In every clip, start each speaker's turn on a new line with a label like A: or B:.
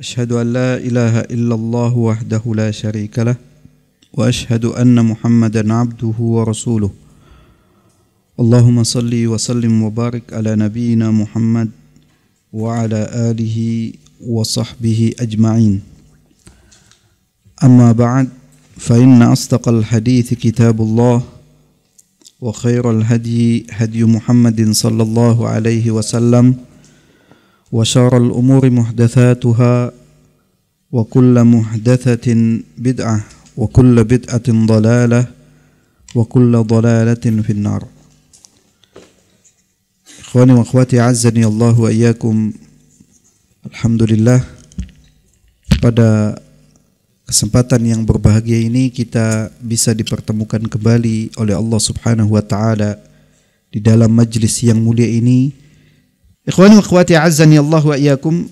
A: أشهد أن لا إله إلا الله وحده لا شريك له وأشهد أن محمدا عبده ورسوله اللهم صل وسلم وبارك على نبينا محمد وعلى آله وصحبه أجمعين أما بعد فإن أصدق الحديث كتاب الله وخير الهدي هدي محمد صلى الله عليه وسلم وشر الأمور محدثاتها وكل محدثة بدعة وكل بدعة ضلالة وكل ضلالة في النار إخواني وأخواتي عزني الله وإياكم الحمد لله pada kesempatan yang berbahagia ini kita bisa dipertemukan kembali oleh Allah Subhanahu wa taala di dalam majlis yang mulia ini Ikhwan wa akhwati azani Allah wa iyakum.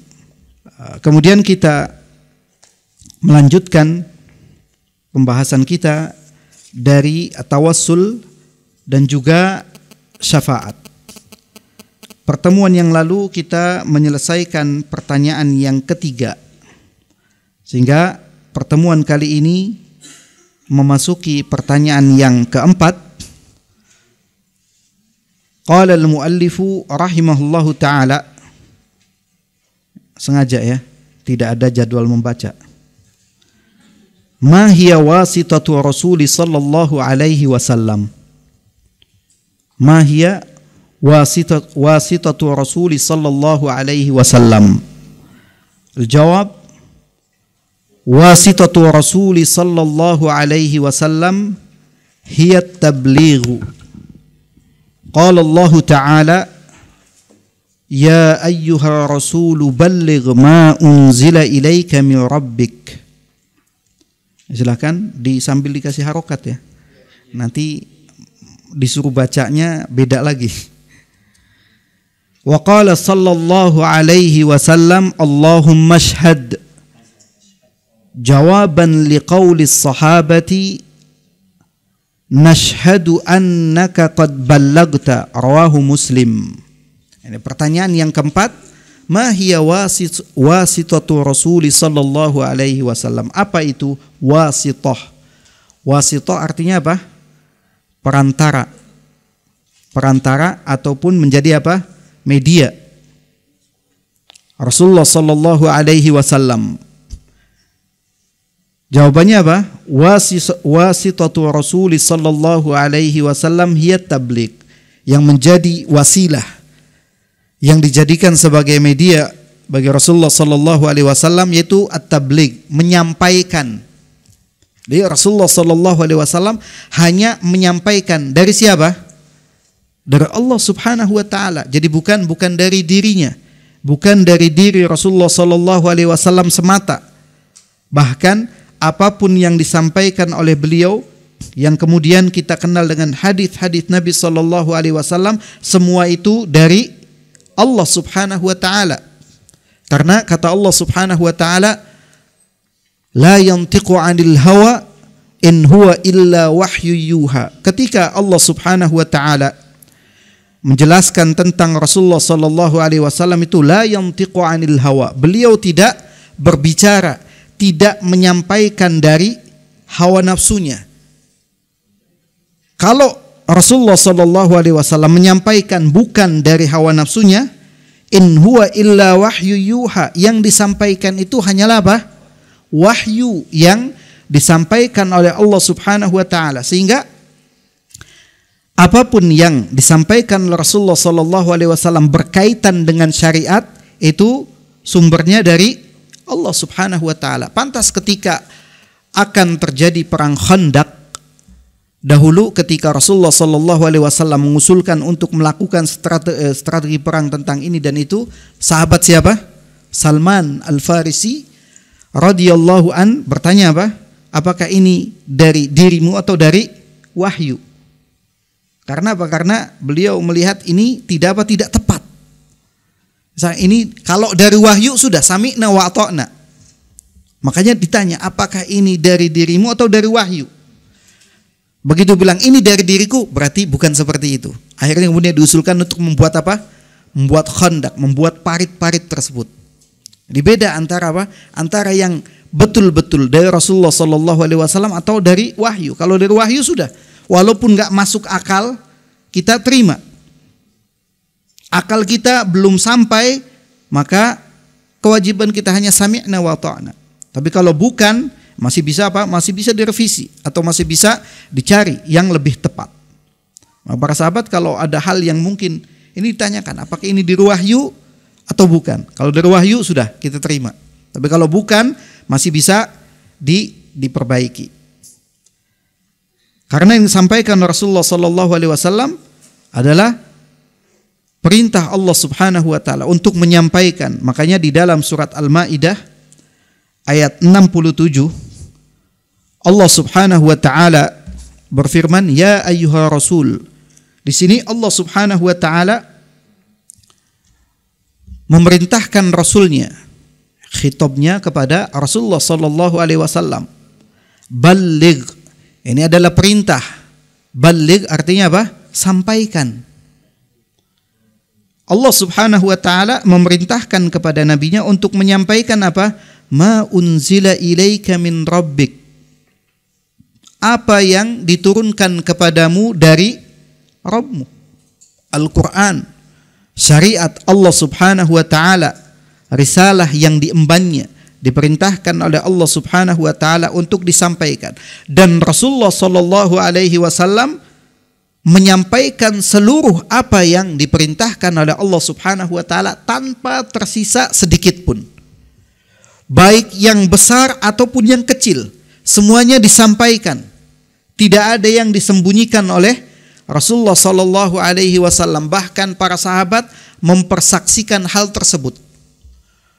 A: Ah, kemudian kita
B: melanjutkan pembahasan kita dari tawassul dan juga syafaat. Pertemuan yang lalu kita menyelesaikan pertanyaan yang ketiga. Sehingga pertemuan kali ini memasuki pertanyaan yang keempat Qala al-muallifu rahimahullahu taala sengaja ya, tidak ada jadwal membaca. Ma hiya wasitatu sallallahu alaihi wasallam. Ma hiya wasitatu, wasitatu sallallahu alaihi wasallam. jawab wasitatu Rasuli sallallahu alaihi wasallam hiya tablighu قال الله تعالى يا ayyuha الرسول بلغ ما unzila ilaika من ربك Silahkan di, sambil dikasih harokat ya Nanti disuruh bacanya beda lagi Wa qala sallallahu alaihi wasallam Allahumma ashhad jawaban liqaulis sahabati nashhadu annaka qad ballagta rawahu muslim ini pertanyaan yang keempat ma hiya wasit, wasitatu rasuli sallallahu alaihi wasallam apa itu wasitah? Wasitah artinya apa perantara perantara ataupun menjadi apa media Rasulullah sallallahu alaihi wasallam Jawabannya apa? Wasitatu Rasulullah sallallahu alaihi wasallam hiya tablik yang menjadi wasilah yang dijadikan sebagai media bagi Rasulullah sallallahu alaihi wasallam yaitu at-tabligh, menyampaikan. Jadi Rasulullah sallallahu alaihi wasallam hanya menyampaikan dari siapa? Dari Allah Subhanahu wa taala. Jadi bukan bukan dari dirinya, bukan dari diri Rasulullah sallallahu alaihi wasallam semata. Bahkan apapun yang disampaikan oleh beliau yang kemudian kita kenal dengan hadis-hadis Nabi Shallallahu Alaihi Wasallam semua itu dari Allah Subhanahu Wa Taala karena kata Allah Subhanahu Wa Taala la yantiqu anil hawa in huwa illa wahyu yuha ketika Allah Subhanahu Wa Taala menjelaskan tentang Rasulullah Shallallahu Alaihi Wasallam itu la yantiqu anil hawa beliau tidak berbicara tidak menyampaikan dari hawa nafsunya. Kalau Rasulullah Shallallahu Alaihi Wasallam menyampaikan bukan dari hawa nafsunya, in huwa illa wahyu yuha yang disampaikan itu hanyalah apa? Wahyu yang disampaikan oleh Allah Subhanahu Wa Taala sehingga apapun yang disampaikan oleh Rasulullah Shallallahu Alaihi Wasallam berkaitan dengan syariat itu sumbernya dari Allah Subhanahu wa taala. Pantas ketika akan terjadi perang Khandak dahulu ketika Rasulullah Shallallahu alaihi wasallam mengusulkan untuk melakukan strategi, eh, strategi perang tentang ini dan itu, sahabat siapa? Salman Al-Farisi radhiyallahu an bertanya apa? Apakah ini dari dirimu atau dari wahyu? Karena apa? Karena beliau melihat ini tidak apa tidak tepat ini kalau dari wahyu sudah sami'na wa Makanya ditanya apakah ini dari dirimu atau dari wahyu? Begitu bilang ini dari diriku berarti bukan seperti itu. Akhirnya kemudian diusulkan untuk membuat apa? Membuat kondak, membuat parit-parit tersebut. dibeda antara apa? Antara yang betul-betul dari Rasulullah Shallallahu Alaihi Wasallam atau dari wahyu. Kalau dari wahyu sudah, walaupun nggak masuk akal kita terima akal kita belum sampai, maka kewajiban kita hanya sami'na wa ta'na. Tapi kalau bukan, masih bisa apa? Masih bisa direvisi atau masih bisa dicari yang lebih tepat. Nah, para sahabat kalau ada hal yang mungkin ini ditanyakan, apakah ini diruahyu atau bukan? Kalau diruahyu sudah kita terima. Tapi kalau bukan, masih bisa di, diperbaiki. Karena yang disampaikan Rasulullah Shallallahu Alaihi Wasallam adalah perintah Allah Subhanahu wa taala untuk menyampaikan. Makanya di dalam surat Al-Maidah ayat 67 Allah Subhanahu wa taala berfirman, "Ya ayyuha rasul." Di sini Allah Subhanahu wa taala memerintahkan rasulnya khitabnya kepada Rasulullah sallallahu alaihi wasallam. Baligh. Ini adalah perintah. Baligh artinya apa? Sampaikan Allah Subhanahu wa taala memerintahkan kepada nabinya untuk menyampaikan apa? Ma unzila ilaika min rabbik. Apa yang diturunkan kepadamu dari Rabbmu. Al-Qur'an, syariat Allah Subhanahu wa taala, risalah yang diembannya diperintahkan oleh Allah Subhanahu wa taala untuk disampaikan dan Rasulullah sallallahu alaihi wasallam menyampaikan seluruh apa yang diperintahkan oleh Allah Subhanahu wa taala tanpa tersisa sedikit pun. Baik yang besar ataupun yang kecil, semuanya disampaikan. Tidak ada yang disembunyikan oleh Rasulullah Shallallahu alaihi wasallam bahkan para sahabat mempersaksikan hal tersebut.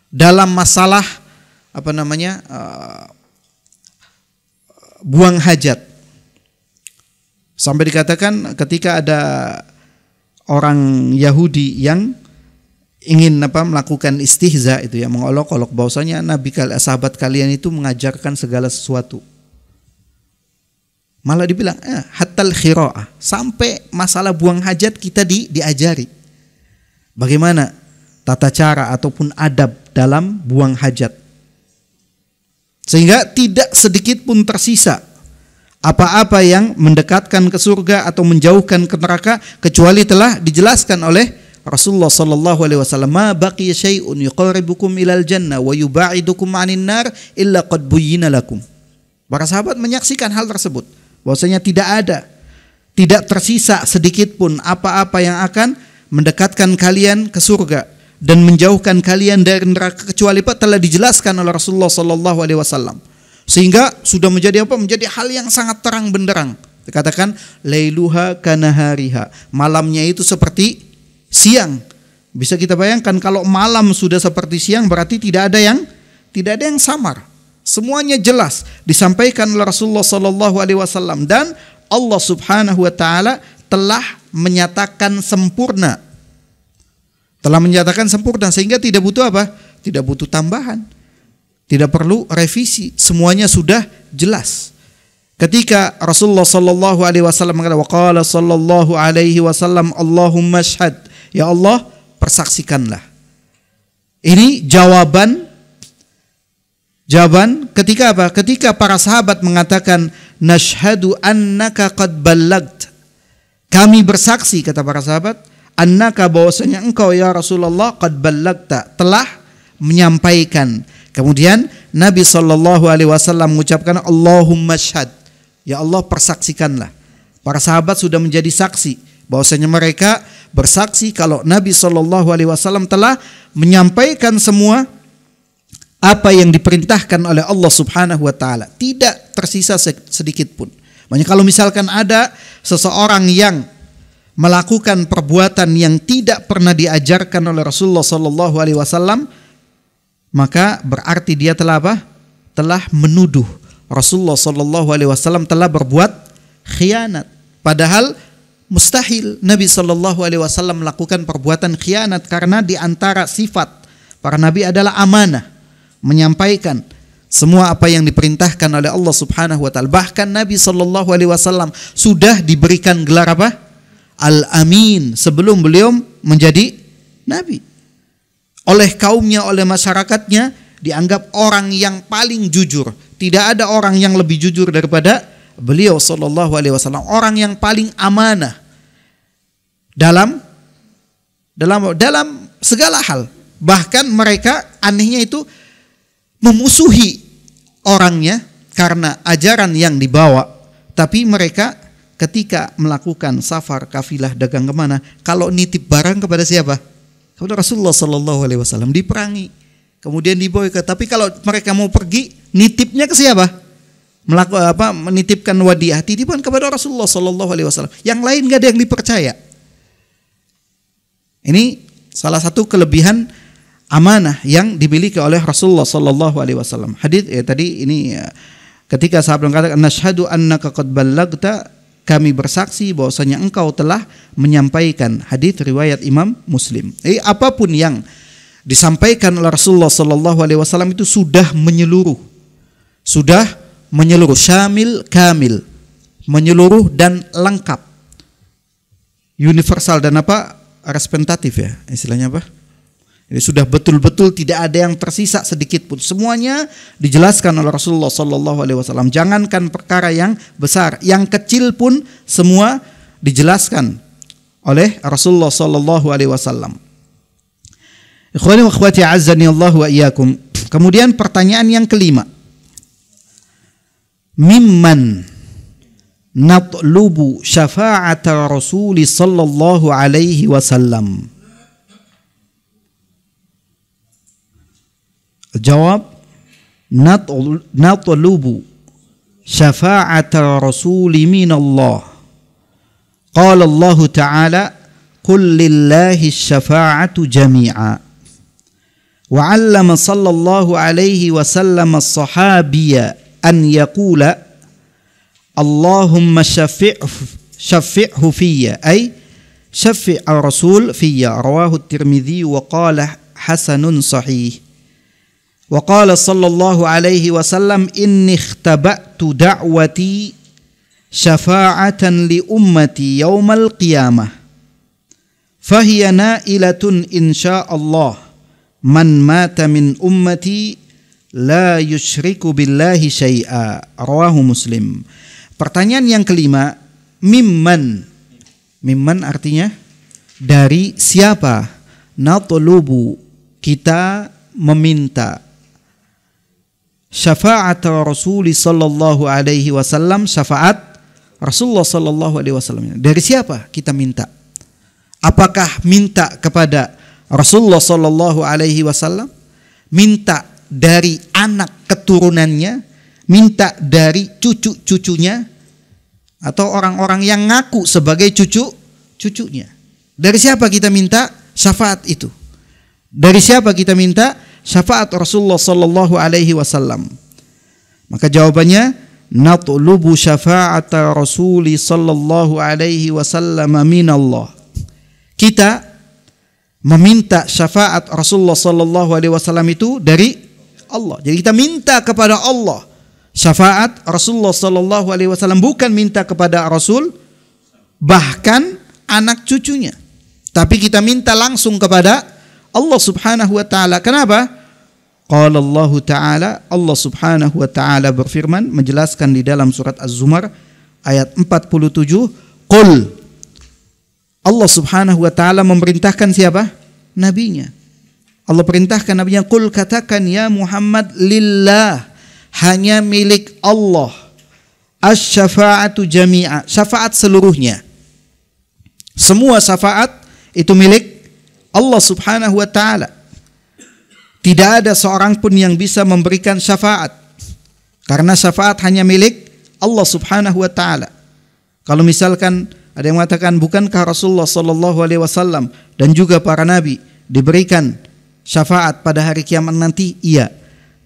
B: Dalam masalah apa namanya? Eh, buang hajat Sampai dikatakan ketika ada orang Yahudi yang ingin apa melakukan istihza itu ya mengolok-olok bahwasanya nabi sahabat kalian itu mengajarkan segala sesuatu. Malah dibilang eh, hatal khira'ah sampai masalah buang hajat kita di, diajari. Bagaimana tata cara ataupun adab dalam buang hajat. Sehingga tidak sedikit pun tersisa apa-apa yang mendekatkan ke surga atau menjauhkan ke neraka kecuali telah dijelaskan oleh Rasulullah sallallahu alaihi wasallam ma baqiya syai'un yuqarribukum ilal jannah wa yubaidukum 'anil nar illa qad buyyina lakum. Para sahabat menyaksikan hal tersebut bahwasanya tidak ada tidak tersisa sedikit pun apa-apa yang akan mendekatkan kalian ke surga dan menjauhkan kalian dari neraka kecuali telah dijelaskan oleh Rasulullah sallallahu alaihi wasallam. Sehingga sudah menjadi apa? Menjadi hal yang sangat terang benderang. Dikatakan leiluha kanahariha. Malamnya itu seperti siang. Bisa kita bayangkan kalau malam sudah seperti siang berarti tidak ada yang tidak ada yang samar. Semuanya jelas disampaikan oleh Rasulullah Shallallahu Alaihi Wasallam dan Allah Subhanahu Wa Taala telah menyatakan sempurna telah menyatakan sempurna sehingga tidak butuh apa? Tidak butuh tambahan. Tidak perlu revisi, semuanya sudah jelas. Ketika Rasulullah sallallahu alaihi wasallam mengatakan waqala sallallahu alaihi wasallam Allahumma syhad, ya Allah persaksikanlah. Ini jawaban jawaban ketika apa? Ketika para sahabat mengatakan nashhadu annaka qad ballagt. Kami bersaksi kata para sahabat, annaka bahwasanya engkau ya Rasulullah qad ballagta, telah menyampaikan Kemudian Nabi Shallallahu Alaihi Wasallam mengucapkan Allahumma syad, Ya Allah persaksikanlah. Para sahabat sudah menjadi saksi bahwasanya mereka bersaksi kalau Nabi Shallallahu Alaihi Wasallam telah menyampaikan semua apa yang diperintahkan oleh Allah Subhanahu Wa Taala. Tidak tersisa sedikit pun. Makanya kalau misalkan ada seseorang yang melakukan perbuatan yang tidak pernah diajarkan oleh Rasulullah Shallallahu Alaihi Wasallam, maka berarti dia telah apa? Telah menuduh Rasulullah Shallallahu Alaihi Wasallam telah berbuat khianat. Padahal mustahil Nabi Shallallahu Alaihi Wasallam melakukan perbuatan khianat karena diantara sifat para Nabi adalah amanah, menyampaikan semua apa yang diperintahkan oleh Allah Subhanahu Wa Taala. Bahkan Nabi Shallallahu Alaihi Wasallam sudah diberikan gelar apa? Al Amin sebelum beliau menjadi Nabi oleh kaumnya, oleh masyarakatnya, dianggap orang yang paling jujur. Tidak ada orang yang lebih jujur daripada beliau sallallahu alaihi wasallam, orang yang paling amanah dalam dalam dalam segala hal. Bahkan mereka anehnya itu memusuhi orangnya karena ajaran yang dibawa, tapi mereka ketika melakukan safar kafilah dagang kemana, kalau nitip barang kepada siapa? Kemudian Rasulullah Shallallahu Alaihi Wasallam diperangi, kemudian dibawa ke. Tapi kalau mereka mau pergi, nitipnya ke siapa? Melakukan apa? Menitipkan wadiah titipan kepada Rasulullah Shallallahu Alaihi Wasallam. Yang lain gak ada yang dipercaya. Ini salah satu kelebihan amanah yang dimiliki oleh Rasulullah Shallallahu Alaihi Wasallam. Hadit ya, eh, tadi ini ya, ketika sahabat mengatakan nashhadu annaka qad ballagta kami bersaksi bahwasanya engkau telah menyampaikan hadis riwayat Imam Muslim. Jadi eh, apapun yang disampaikan oleh Rasulullah Shallallahu Alaihi Wasallam itu sudah menyeluruh, sudah menyeluruh, syamil kamil, menyeluruh dan lengkap, universal dan apa? Representatif ya, istilahnya apa? Ini sudah betul-betul tidak ada yang tersisa sedikit pun. Semuanya dijelaskan oleh Rasulullah Sallallahu Alaihi Wasallam. Jangankan perkara yang besar, yang kecil pun semua dijelaskan oleh Rasulullah Sallallahu Alaihi Wasallam. Ikhwani wa akhwati azani Allah Kemudian pertanyaan yang kelima. Mimman natlubu syafa'ata Rasul sallallahu alaihi wasallam. الجواب نطلب شفاعة الرسول من الله قال الله تعالى قل لله الشفاعة جميعا وعلم صلى الله عليه وسلم الصحابي أن يقول اللهم شفعه, شفعه في أي شفع الرسول في رواه الترمذي وقال حسن صحيح وقال صلى الله عليه وسلم إني اختبأت دعوتي شفاعة لأمتي يوم القيامة فهي نائلة إن شاء الله من مات من أمتي لا يشرك بالله شيئا رواه مسلم Pertanyaan yang kelima Mimman Mimman artinya Dari siapa Nato lubu Kita meminta syafaat Rasul sallallahu alaihi wasallam syafaat Rasulullah sallallahu alaihi wasallam. Dari siapa kita minta? Apakah minta kepada Rasulullah sallallahu alaihi wasallam? Minta dari anak keturunannya, minta dari cucu-cucunya atau orang-orang yang ngaku sebagai cucu cucunya. Dari siapa kita minta syafaat itu? Dari siapa kita minta syafaat Rasulullah sallallahu alaihi wasallam? Maka jawabannya natlubu syafa'ata Rasuli sallallahu alaihi wasallam Allah. Kita meminta syafaat Rasulullah sallallahu alaihi wasallam itu dari Allah. Jadi kita minta kepada Allah syafaat Rasulullah sallallahu alaihi wasallam bukan minta kepada Rasul bahkan anak cucunya. Tapi kita minta langsung kepada Allah Subhanahu wa taala. Kenapa? Qala Allah Ta'ala Allah Subhanahu wa taala berfirman menjelaskan di dalam surat Az-Zumar ayat 47 Qul Allah Subhanahu wa taala memerintahkan siapa? Nabinya. Allah perintahkan nabinya qul katakan ya Muhammad lillah hanya milik Allah. Asy-syafa'atu jami'a, syafaat seluruhnya. Semua syafaat itu milik Allah Subhanahu wa taala. Tidak ada seorang pun yang bisa memberikan syafaat. Karena syafaat hanya milik Allah Subhanahu wa taala. Kalau misalkan ada yang mengatakan bukankah Rasulullah Shallallahu alaihi wasallam dan juga para nabi diberikan syafaat pada hari kiamat nanti? Iya.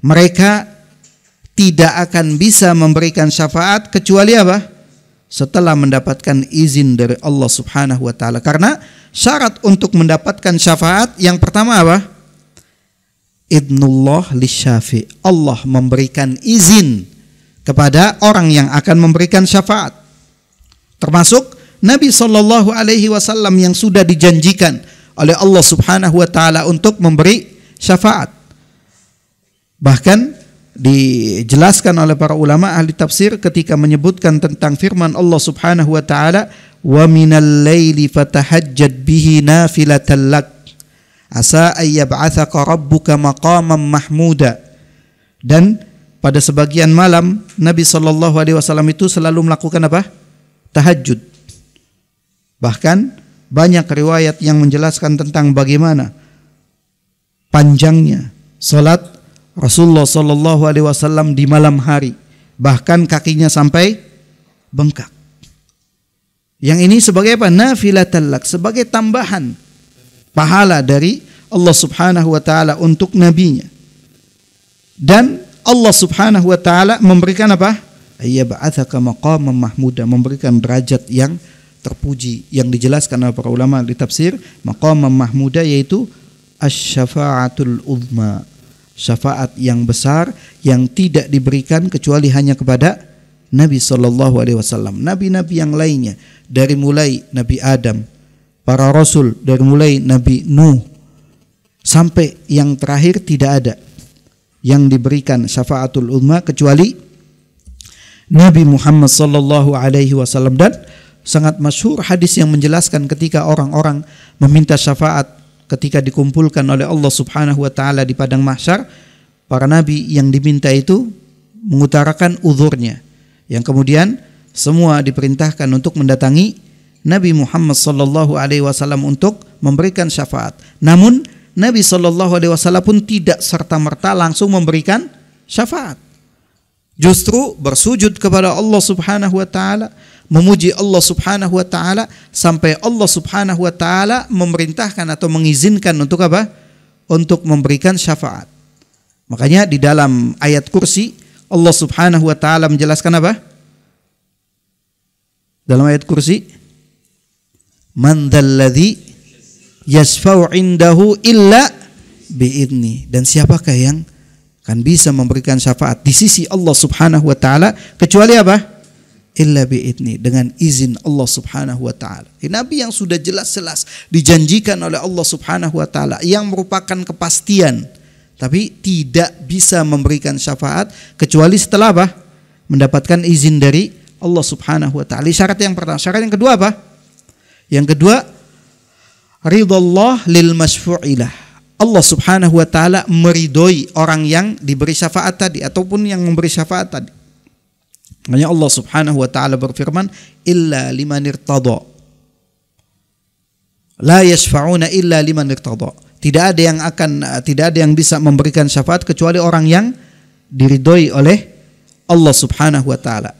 B: Mereka tidak akan bisa memberikan syafaat kecuali apa? setelah mendapatkan izin dari Allah Subhanahu wa taala. Karena syarat untuk mendapatkan syafaat yang pertama apa? idnullah syafi' Allah memberikan izin kepada orang yang akan memberikan syafaat. Termasuk Nabi Shallallahu alaihi wasallam yang sudah dijanjikan oleh Allah Subhanahu wa taala untuk memberi syafaat. Bahkan dijelaskan oleh para ulama ahli tafsir ketika menyebutkan tentang firman Allah Subhanahu wa taala wa minal laili fatahajjad bihi nafilatan lak Asa ayyab'athaka rabbuka maqaman mahmuda. Dan pada sebagian malam Nabi saw alaihi wasallam itu selalu melakukan apa? Tahajud. Bahkan banyak riwayat yang menjelaskan tentang bagaimana panjangnya salat Rasulullah saw alaihi wasallam di malam hari, bahkan kakinya sampai bengkak. Yang ini sebagai apa? Nafilatallak, sebagai tambahan pahala dari Allah Subhanahu wa taala untuk nabinya. Dan Allah Subhanahu wa taala memberikan apa? Ia ba'athaka maqaman mahmuda, memberikan derajat yang terpuji yang dijelaskan oleh para ulama di tafsir maqaman mahmuda yaitu asy-syafa'atul uzma. Syafaat yang besar yang tidak diberikan kecuali hanya kepada Nabi Shallallahu Alaihi Wasallam, nabi-nabi yang lainnya dari mulai Nabi Adam, para rasul dari mulai Nabi Nuh sampai yang terakhir tidak ada yang diberikan syafaatul umma kecuali Nabi Muhammad sallallahu alaihi wasallam dan sangat masyhur hadis yang menjelaskan ketika orang-orang meminta syafaat ketika dikumpulkan oleh Allah Subhanahu wa taala di padang mahsyar para nabi yang diminta itu mengutarakan uzurnya yang kemudian semua diperintahkan untuk mendatangi Nabi Muhammad Sallallahu Alaihi Wasallam untuk memberikan syafaat. Namun Nabi SAW Alaihi Wasallam pun tidak serta merta langsung memberikan syafaat. Justru bersujud kepada Allah Subhanahu Wa Taala, memuji Allah Subhanahu Wa Taala sampai Allah Subhanahu Wa Taala memerintahkan atau mengizinkan untuk apa? Untuk memberikan syafaat. Makanya di dalam ayat kursi Allah Subhanahu Wa Taala menjelaskan apa? Dalam ayat kursi man dzalladzi yasfa'u indahu illa biidni dan siapakah yang akan bisa memberikan syafaat di sisi Allah Subhanahu wa taala kecuali apa? illa biidni dengan izin Allah Subhanahu wa taala. Nabi yang sudah jelas-jelas dijanjikan oleh Allah Subhanahu wa taala yang merupakan kepastian tapi tidak bisa memberikan syafaat kecuali setelah apa? mendapatkan izin dari Allah Subhanahu wa taala. Syarat yang pertama, syarat yang kedua apa? Yang kedua, Allah lil masfu'ilah. Allah Subhanahu wa taala meridhoi orang yang diberi syafaat tadi ataupun yang memberi syafaat tadi. Makanya Allah Subhanahu wa taala berfirman, "Illa liman irtada." La yashfa'una illa liman irtada. Tidak ada yang akan tidak ada yang bisa memberikan syafaat kecuali orang yang diridhoi oleh Allah Subhanahu wa taala.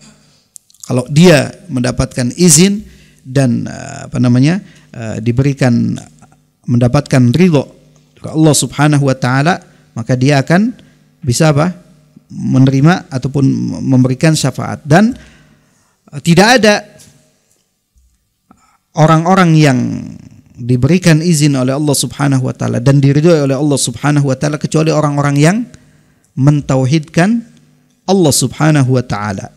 B: Kalau dia mendapatkan izin dan eh, apa namanya eh, diberikan mendapatkan ridho Allah Subhanahu wa taala maka dia akan bisa apa menerima ataupun memberikan syafaat dan eh, tidak ada orang-orang yang diberikan izin oleh Allah Subhanahu wa taala dan diridhoi oleh Allah Subhanahu wa taala kecuali orang-orang yang mentauhidkan Allah Subhanahu wa taala.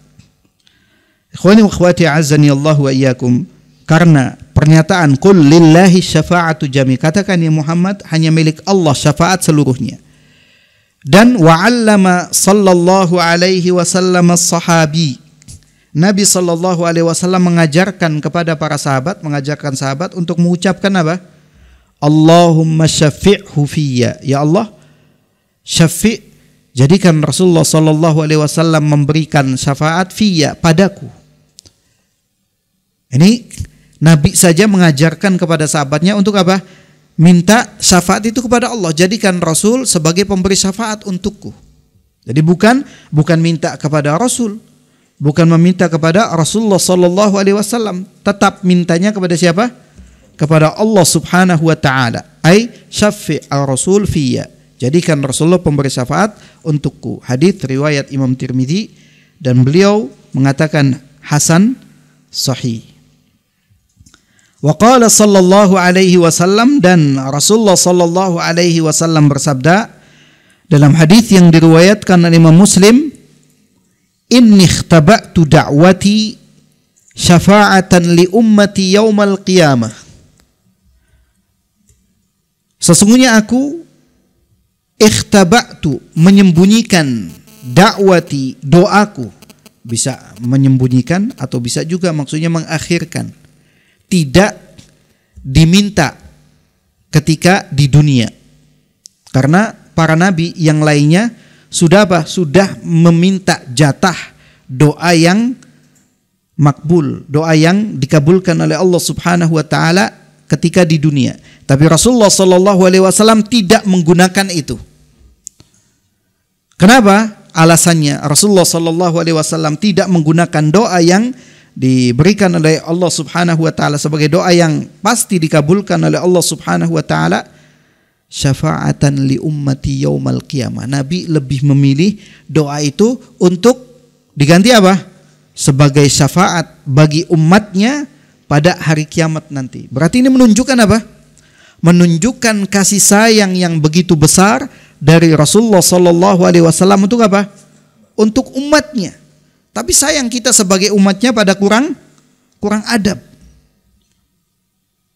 B: Ikhwani wa akhwati azani Allah wa iyyakum. Karena pernyataan kul lillahi syafa'atu jami. Katakan ya Muhammad hanya milik Allah syafaat seluruhnya. Dan wa'allama sallallahu alaihi wasallam sahabi. Nabi sallallahu alaihi wasallam mengajarkan kepada para sahabat, mengajarkan sahabat untuk mengucapkan apa? Allahumma syafi'hu fiyya. Ya Allah, syafi' jadikan Rasulullah sallallahu alaihi wasallam memberikan syafaat fiyya padaku. Ini Nabi saja mengajarkan kepada sahabatnya untuk apa? Minta syafaat itu kepada Allah. Jadikan Rasul sebagai pemberi syafaat untukku. Jadi bukan bukan minta kepada Rasul, bukan meminta kepada Rasulullah Sallallahu Alaihi Wasallam, tetap mintanya kepada siapa? Kepada Allah Subhanahu Wa Taala. Ai syaffi al Rasul fiya. Jadikan Rasulullah pemberi syafaat untukku. Hadis riwayat Imam Tirmidzi dan beliau mengatakan Hasan sahih. Waqala sallallahu alaihi wasallam dan Rasulullah sallallahu alaihi wasallam bersabda dalam hadis yang diriwayatkan oleh Imam Muslim, "Inni ikhtaba'tu da'wati syafa'atan li ummati yaumal qiyamah." Sesungguhnya aku ikhtaba'tu menyembunyikan da'wati doaku bisa menyembunyikan atau bisa juga maksudnya mengakhirkan tidak diminta ketika di dunia. Karena para nabi yang lainnya sudah apa? Sudah meminta jatah doa yang makbul, doa yang dikabulkan oleh Allah Subhanahu wa taala ketika di dunia. Tapi Rasulullah Shallallahu alaihi wasallam tidak menggunakan itu. Kenapa? Alasannya Rasulullah Shallallahu alaihi wasallam tidak menggunakan doa yang diberikan oleh Allah Subhanahu wa taala sebagai doa yang pasti dikabulkan oleh Allah Subhanahu wa taala syafaatan li ummati yaumal qiyamah. Nabi lebih memilih doa itu untuk diganti apa? Sebagai syafaat bagi umatnya pada hari kiamat nanti. Berarti ini menunjukkan apa? Menunjukkan kasih sayang yang begitu besar dari Rasulullah Shallallahu Alaihi Wasallam untuk apa? Untuk umatnya. Tapi sayang kita sebagai umatnya pada kurang kurang adab.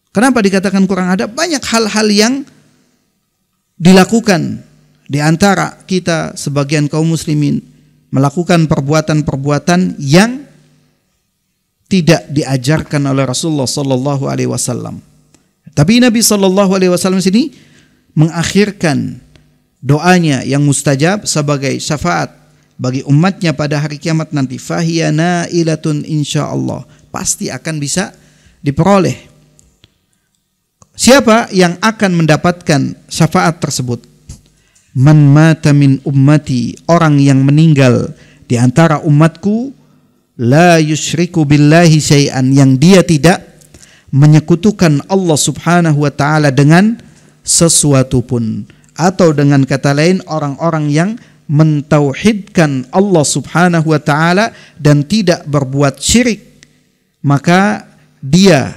B: Kenapa dikatakan kurang adab? Banyak hal-hal yang dilakukan di antara kita sebagian kaum muslimin melakukan perbuatan-perbuatan yang tidak diajarkan oleh Rasulullah Sallallahu Alaihi Wasallam. Tapi Nabi Sallallahu Alaihi Wasallam sini mengakhirkan doanya yang mustajab sebagai syafaat bagi umatnya pada hari kiamat nanti fahiyana ilatun insya Allah pasti akan bisa diperoleh siapa yang akan mendapatkan syafaat tersebut man mata min ummati orang yang meninggal di antara umatku la yusyriku billahi syai'an yang dia tidak menyekutukan Allah Subhanahu wa taala dengan sesuatu pun atau dengan kata lain orang-orang yang mentauhidkan Allah Subhanahu wa taala dan tidak berbuat syirik, maka dia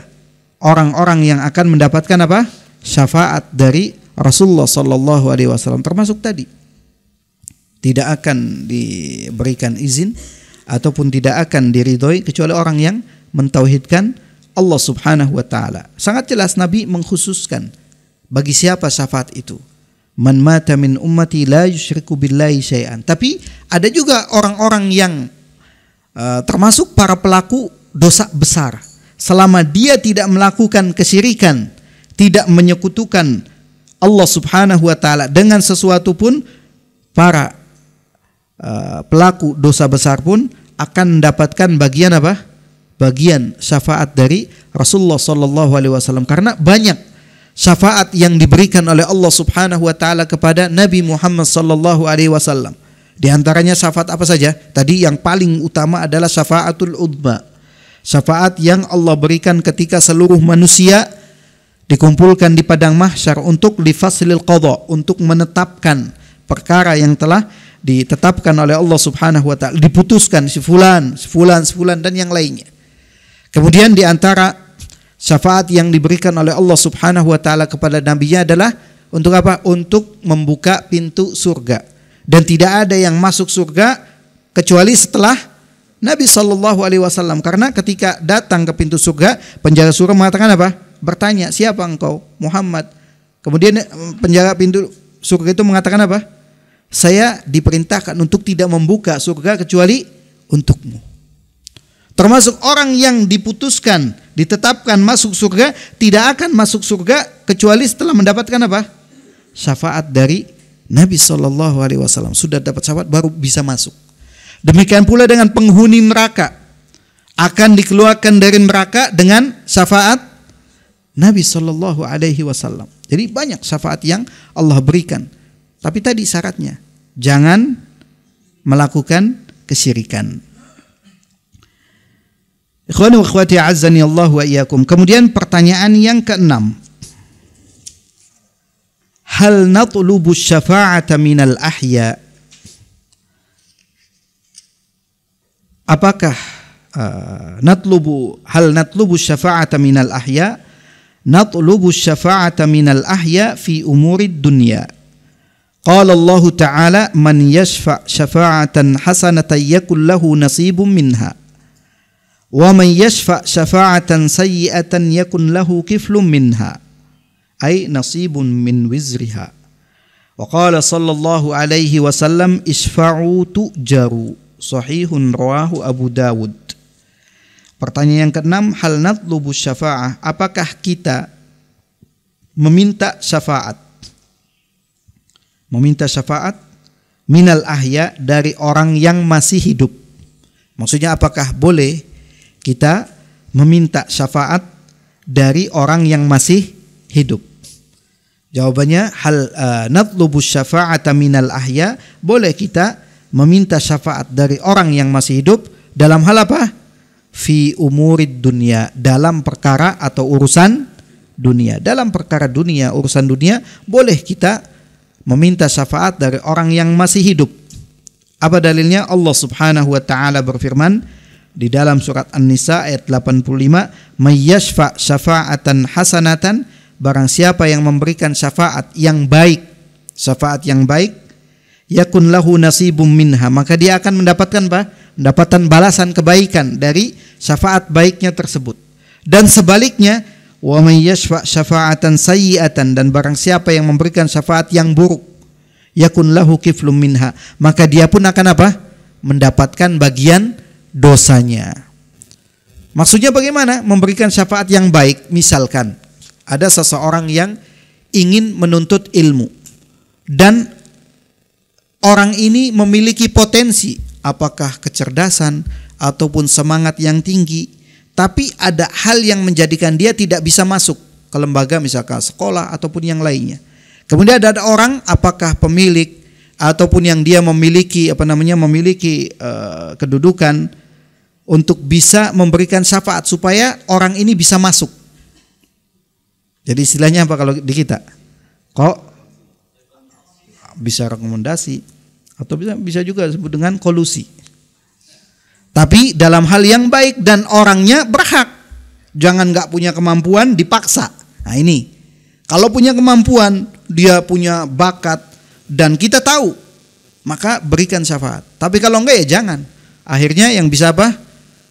B: orang-orang yang akan mendapatkan apa? syafaat dari Rasulullah sallallahu alaihi wasallam termasuk tadi. Tidak akan diberikan izin ataupun tidak akan diridhoi kecuali orang yang mentauhidkan Allah Subhanahu wa taala. Sangat jelas Nabi mengkhususkan bagi siapa syafaat itu man mata min ummati la yusyriku billahi syai'an. Tapi ada juga orang-orang yang uh, termasuk para pelaku dosa besar. Selama dia tidak melakukan kesyirikan, tidak menyekutukan Allah Subhanahu wa taala dengan sesuatu pun para uh, pelaku dosa besar pun akan mendapatkan bagian apa? Bagian syafaat dari Rasulullah Shallallahu alaihi wasallam karena banyak syafaat yang diberikan oleh Allah Subhanahu wa taala kepada Nabi Muhammad sallallahu alaihi wasallam. Di antaranya syafaat apa saja? Tadi yang paling utama adalah syafaatul udma. Syafaat yang Allah berikan ketika seluruh manusia dikumpulkan di padang mahsyar untuk lifaslil qadha, untuk menetapkan perkara yang telah ditetapkan oleh Allah Subhanahu wa taala, diputuskan si fulan, si fulan, si fulan dan yang lainnya. Kemudian di antara Syafaat yang diberikan oleh Allah Subhanahu wa taala kepada nabinya adalah untuk apa? Untuk membuka pintu surga. Dan tidak ada yang masuk surga kecuali setelah Nabi Shallallahu Alaihi Wasallam karena ketika datang ke pintu surga penjaga surga mengatakan apa bertanya siapa engkau Muhammad kemudian eh, penjaga pintu surga itu mengatakan apa saya diperintahkan untuk tidak membuka surga kecuali untukmu termasuk orang yang diputuskan ditetapkan masuk surga tidak akan masuk surga kecuali setelah mendapatkan apa syafaat dari Nabi Shallallahu Alaihi Wasallam sudah dapat syafaat baru bisa masuk demikian pula dengan penghuni neraka akan dikeluarkan dari neraka dengan syafaat Nabi Shallallahu Alaihi Wasallam jadi banyak syafaat yang Allah berikan tapi tadi syaratnya jangan melakukan kesyirikan Ikhwani wa akhwati azani Allah wa iyyakum. Kemudian pertanyaan yang keenam. Hal natlubu syafa'ata minal ahya? Apakah uh, natlubu hal natlubu syafa'ata minal ahya? Natlubu syafa'ata minal ahya fi umuri dunya. قال الله تعالى من يشفع شفاعة حسنة يكن له نصيب منها wa man yashfa syafa'atan sayyi'atan yakun lahu kiflum minha ay nasibun min wizriha wa qala sallallahu alaihi wasallam isfa'u tu'jaru sahihun rawahu Abu Dawud Pertanyaan yang keenam hal nadlubu syafa'ah apakah kita meminta syafaat meminta syafaat minal ahya dari orang yang masih hidup maksudnya apakah boleh kita meminta syafaat dari orang yang masih hidup. Jawabannya hal uh, syafa'ata minal ahya, boleh kita meminta syafaat dari orang yang masih hidup dalam hal apa? Fi umurid dunia, dalam perkara atau urusan dunia. Dalam perkara dunia, urusan dunia boleh kita meminta syafaat dari orang yang masih hidup. Apa dalilnya? Allah Subhanahu wa taala berfirman, di dalam surat An-Nisa ayat 85 mayyashfa syafa'atan hasanatan barang siapa yang memberikan syafaat yang baik syafaat yang baik yakun lahu nasibum minha maka dia akan mendapatkan apa mendapatkan balasan kebaikan dari syafaat baiknya tersebut dan sebaliknya wa mayyashfa syafa'atan sayyi'atan dan barang siapa yang memberikan syafaat yang buruk yakun lahu kiflum minha maka dia pun akan apa mendapatkan bagian dosanya. Maksudnya bagaimana? Memberikan syafaat yang baik. Misalkan ada seseorang yang ingin menuntut ilmu dan orang ini memiliki potensi apakah kecerdasan ataupun semangat yang tinggi tapi ada hal yang menjadikan dia tidak bisa masuk ke lembaga misalkan sekolah ataupun yang lainnya. Kemudian ada, orang apakah pemilik ataupun yang dia memiliki apa namanya memiliki uh, kedudukan untuk bisa memberikan syafaat supaya orang ini bisa masuk. Jadi istilahnya apa kalau di kita? Kok bisa rekomendasi atau bisa bisa juga disebut dengan kolusi. Tapi dalam hal yang baik dan orangnya berhak. Jangan nggak punya kemampuan dipaksa. Nah ini kalau punya kemampuan, dia punya bakat, dan kita tahu, maka berikan syafaat. Tapi kalau enggak ya jangan. Akhirnya yang bisa apa?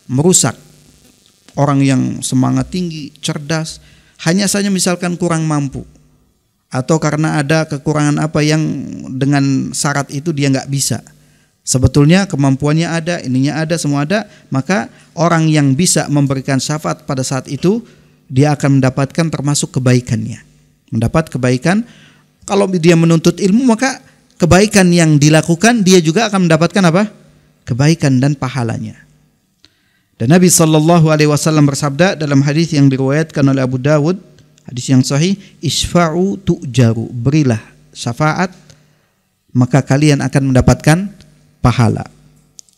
B: Merusak. Orang yang semangat tinggi, cerdas, hanya saja misalkan kurang mampu. Atau karena ada kekurangan apa yang dengan syarat itu dia nggak bisa. Sebetulnya kemampuannya ada, ininya ada, semua ada. Maka orang yang bisa memberikan syafaat pada saat itu, dia akan mendapatkan termasuk kebaikannya. Mendapat kebaikan kalau dia menuntut ilmu maka kebaikan yang dilakukan dia juga akan mendapatkan apa? Kebaikan dan pahalanya. Dan Nabi Shallallahu Alaihi Wasallam bersabda dalam hadis yang diriwayatkan oleh Abu Dawud, hadis yang sahih, isfa'u tu'jaru, berilah syafaat, maka kalian akan mendapatkan pahala.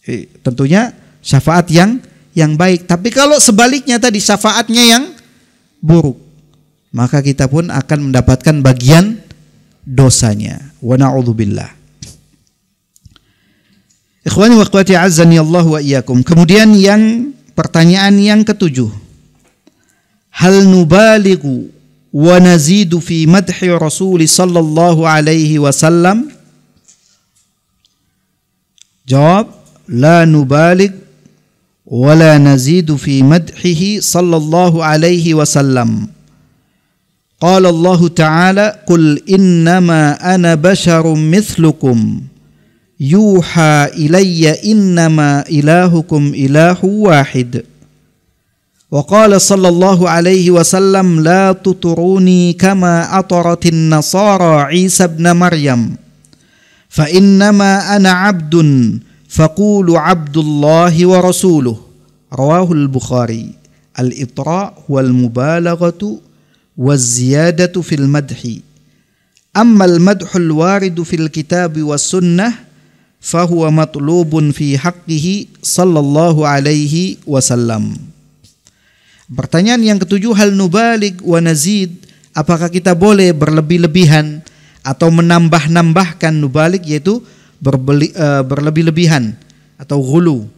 B: Eh, tentunya syafaat yang yang baik. Tapi kalau sebaliknya tadi syafaatnya yang buruk, maka kita pun akan mendapatkan bagian dosanya. Wa na'udzubillah. Ikhwani wa akhwati azani Allah wa iyyakum. Kemudian yang pertanyaan yang ketujuh. Hal nubaligu wa nazidu fi madhi Rasul sallallahu alaihi wasallam? Jawab, la nubalig wa la nazidu fi madhihi sallallahu alaihi wasallam. قال الله تعالى قل انما انا بشر مثلكم يوحى الي انما الهكم اله واحد وقال صلى الله عليه وسلم لا تطروني كما اطرت النصارى عيسى ابن مريم فانما انا عبد فقولوا عبد الله ورسوله رواه البخاري الاطراء والمبالغه waziyadatu fil madhi ammal madhul waridu fil kitabi was sunnah fahuwa matlubun fi haqqihi sallallahu alaihi wasallam Pertanyaan yang ketujuh hal nubalik wa nazid apakah kita boleh berlebih-lebihan atau menambah-nambahkan nubalik yaitu berbeli, uh, berlebih-lebihan atau gulu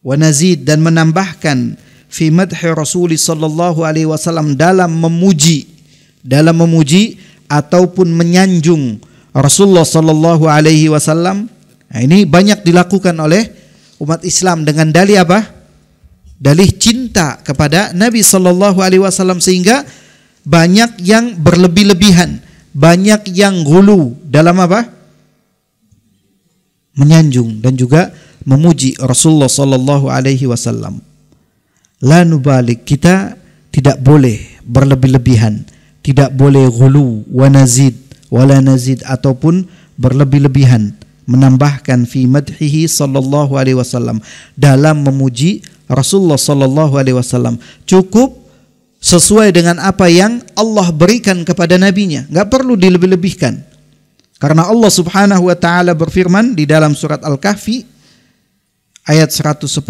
B: wa nazid dan menambahkan fi madhi Rasul sallallahu alaihi wasallam dalam memuji dalam memuji ataupun menyanjung Rasulullah sallallahu alaihi wasallam. Nah, ini banyak dilakukan oleh umat Islam dengan dalih apa? Dalih cinta kepada Nabi sallallahu alaihi wasallam sehingga banyak yang berlebih-lebihan, banyak yang gulu dalam apa? menyanjung dan juga memuji Rasulullah sallallahu alaihi wasallam la nubalik kita tidak boleh berlebih-lebihan tidak boleh gulu wa nazid wala nazid ataupun berlebih-lebihan menambahkan fi madhihi sallallahu alaihi wasallam dalam memuji Rasulullah sallallahu alaihi wasallam cukup sesuai dengan apa yang Allah berikan kepada nabinya nggak perlu dilebih-lebihkan karena Allah Subhanahu wa taala berfirman di dalam surat Al-Kahfi ayat 110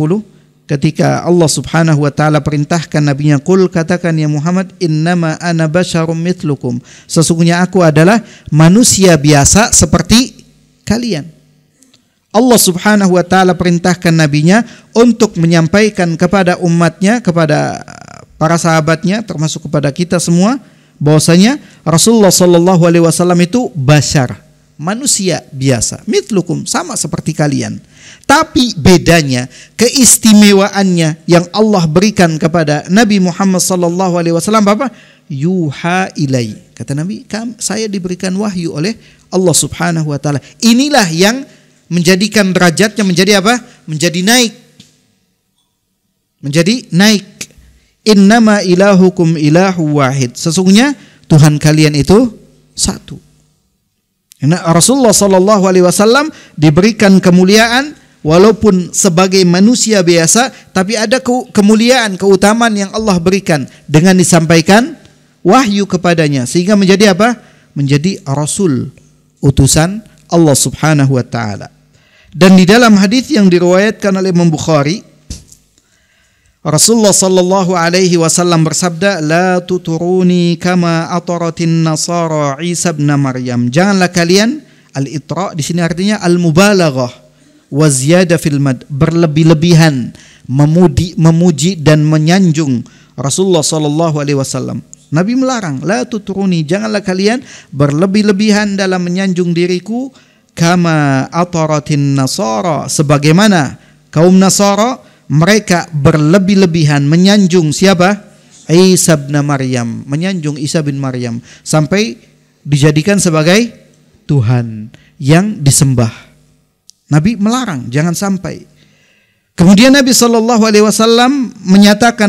B: ketika Allah Subhanahu wa taala perintahkan nabinya kul katakan ya Muhammad innama ana basyarum mitlukum sesungguhnya aku adalah manusia biasa seperti kalian Allah Subhanahu wa taala perintahkan nabinya untuk menyampaikan kepada umatnya kepada para sahabatnya termasuk kepada kita semua bahwasanya Rasulullah sallallahu alaihi wasallam itu basyar manusia biasa. Mitlukum sama seperti kalian. Tapi bedanya keistimewaannya yang Allah berikan kepada Nabi Muhammad sallallahu alaihi wasallam apa? Yuha ilai. Kata Nabi, saya diberikan wahyu oleh Allah Subhanahu wa taala. Inilah yang menjadikan derajatnya menjadi apa? Menjadi naik. Menjadi naik. Innama ilahukum ilahu wahid. Sesungguhnya Tuhan kalian itu satu. Nah, Rasulullah Shallallahu Alaihi Wasallam diberikan kemuliaan walaupun sebagai manusia biasa, tapi ada ke kemuliaan, keutamaan yang Allah berikan dengan disampaikan wahyu kepadanya sehingga menjadi apa? Menjadi rasul utusan Allah Subhanahu wa taala. Dan di dalam hadis yang diriwayatkan oleh Imam Bukhari Rasulullah sallallahu alaihi wasallam bersabda, "La tuturuni kama ataratin nasara Isa bin Maryam." Janganlah kalian al-itra di sini artinya al-mubalaghah wa ziyada fil mad, berlebih-lebihan, memuji, memuji dan menyanjung Rasulullah sallallahu alaihi wasallam. Nabi melarang, "La tuturuni, janganlah kalian berlebih-lebihan dalam menyanjung diriku kama ataratin nasara sebagaimana kaum nasara mereka berlebih-lebihan menyanjung siapa? Isa bin Maryam, menyanjung Isa bin Maryam sampai dijadikan sebagai Tuhan yang disembah. Nabi melarang, jangan sampai. Kemudian Nabi Shallallahu Alaihi Wasallam menyatakan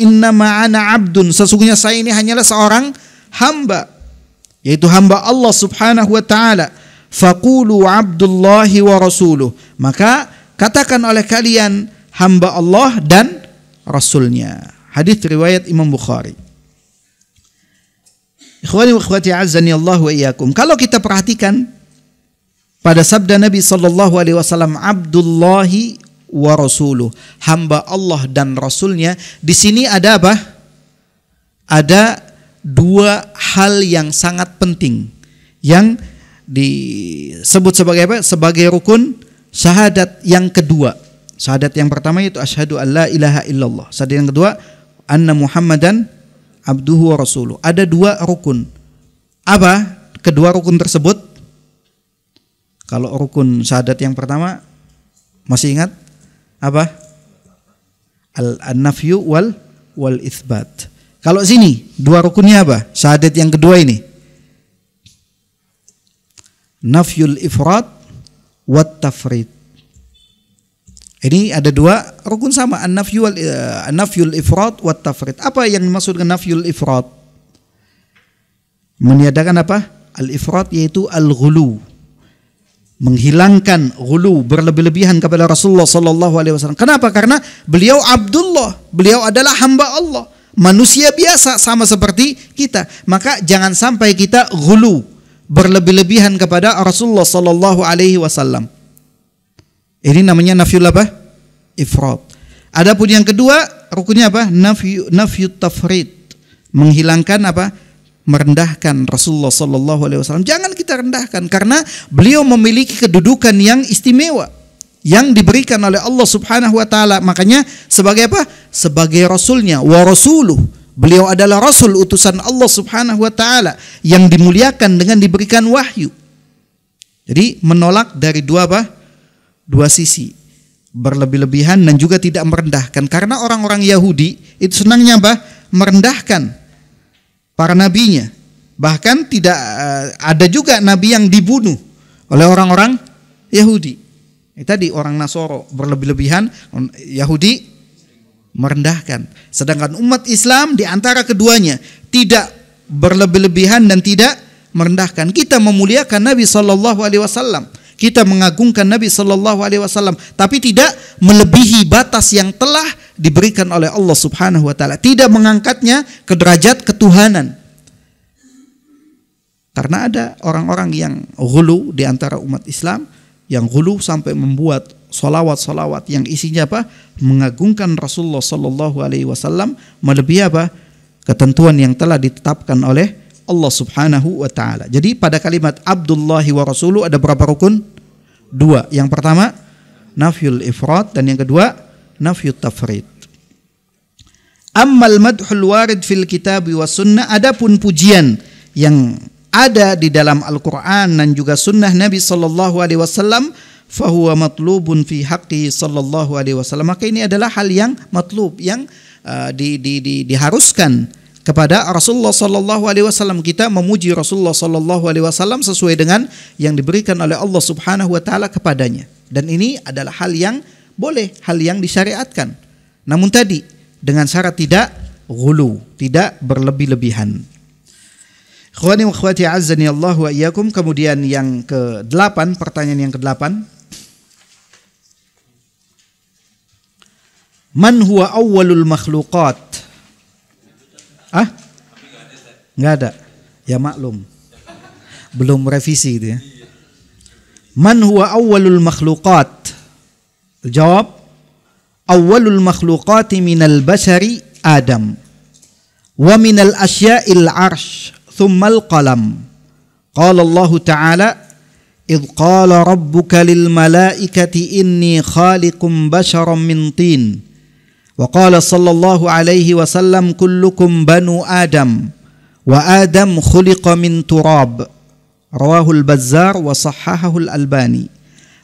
B: Inna ma'ana abdun sesungguhnya saya ini hanyalah seorang hamba yaitu hamba Allah Subhanahu Wa Taala. Fakulu abdullahi wa rasuluh maka katakan oleh kalian hamba Allah dan Rasulnya. Hadis riwayat Imam Bukhari. Ikhwani wa ikhwati azani Allah wa Kalau kita perhatikan pada sabda Nabi sallallahu alaihi wasallam Abdullahi wa rasuluh, hamba Allah dan rasulnya, di sini ada apa? Ada dua hal yang sangat penting yang disebut sebagai apa? Sebagai rukun syahadat yang kedua. Syahadat yang pertama itu asyhadu alla ilaha illallah. Syahadat yang kedua anna Muhammadan abduhu wa rasuluh. Ada dua rukun. Apa kedua rukun tersebut? Kalau rukun syahadat yang pertama masih ingat apa? Al-nafyu wal wal isbat. Kalau sini dua rukunnya apa? Syahadat yang kedua ini. Nafyul ifrat wat tafrid. Ini ada dua rukun sama an-nafyu eh, an ifrat wa tafrid. Apa yang dimaksud dengan nafyul ifrat? Meniadakan apa? Al-ifrat yaitu al-ghulu. Menghilangkan ghulu berlebih-lebihan kepada Rasulullah sallallahu alaihi wasallam. Kenapa? Karena beliau Abdullah, beliau adalah hamba Allah, manusia biasa sama seperti kita. Maka jangan sampai kita ghulu berlebih-lebihan kepada Rasulullah sallallahu alaihi wasallam. Ini namanya nafyul apa? Ifrat. Adapun yang kedua, rukunnya apa? Nafyu nafyu tafrid. Menghilangkan apa? merendahkan Rasulullah Sallallahu Alaihi Wasallam. Jangan kita rendahkan karena beliau memiliki kedudukan yang istimewa yang diberikan oleh Allah Subhanahu Wa Taala. Makanya sebagai apa? Sebagai Rasulnya, wa Rasuluh. Beliau adalah Rasul utusan Allah Subhanahu Wa Taala yang dimuliakan dengan diberikan wahyu. Jadi menolak dari dua apa? dua sisi berlebih-lebihan dan juga tidak merendahkan karena orang-orang Yahudi itu senangnya bah merendahkan para nabinya bahkan tidak eh, ada juga nabi yang dibunuh oleh orang-orang Yahudi tadi orang Nasoro berlebih-lebihan Yahudi merendahkan sedangkan umat Islam di antara keduanya tidak berlebih-lebihan dan tidak merendahkan kita memuliakan Nabi Shallallahu Alaihi Wasallam kita mengagungkan Nabi Shallallahu Alaihi Wasallam, tapi tidak melebihi batas yang telah diberikan oleh Allah Subhanahu Wa Taala, tidak mengangkatnya ke derajat ketuhanan. Karena ada orang-orang yang hulu di antara umat Islam yang hulu sampai membuat solawat-solawat yang isinya apa? Mengagungkan Rasulullah Shallallahu Alaihi Wasallam melebihi apa? Ketentuan yang telah ditetapkan oleh Allah Subhanahu wa taala. Jadi pada kalimat Abdullahi wa Rasulu ada berapa rukun? Dua. Yang pertama nafyul ifrat dan yang kedua nafyut tafrid. Ammal madhul warid fil kitab wa sunnah adapun pujian yang ada di dalam Al-Qur'an dan juga sunnah Nabi sallallahu alaihi wasallam fahuwa matlubun fi haqqi sallallahu alaihi wasallam. Maka ini adalah hal yang matlub yang uh, di, di, di, diharuskan kepada Rasulullah Shallallahu Alaihi Wasallam kita memuji Rasulullah Shallallahu Alaihi Wasallam sesuai dengan yang diberikan oleh Allah Subhanahu Wa Taala kepadanya dan ini adalah hal yang boleh hal yang disyariatkan namun tadi dengan syarat tidak gulu tidak berlebih-lebihan Khawani wa khawati azzani Allah wa iyyakum kemudian yang ke-8 pertanyaan yang ke-8 Man huwa awwalul makhluqat Ah? Nggak ada. Ya maklum. Belum revisi gitu ya. Man huwa awwalul makhluqat? Jawab. Awwalul makhluqati minal basari Adam. Wa minal asya'il arsh. thumma al qalam. Qala Allah Ta'ala. إذ قال ربك للملائكة إني خالق بشرا من طين وقال صلى الله عليه وسلم كلكم بنو ادم وادم خلق من تراب رواه البزار وصححه الالباني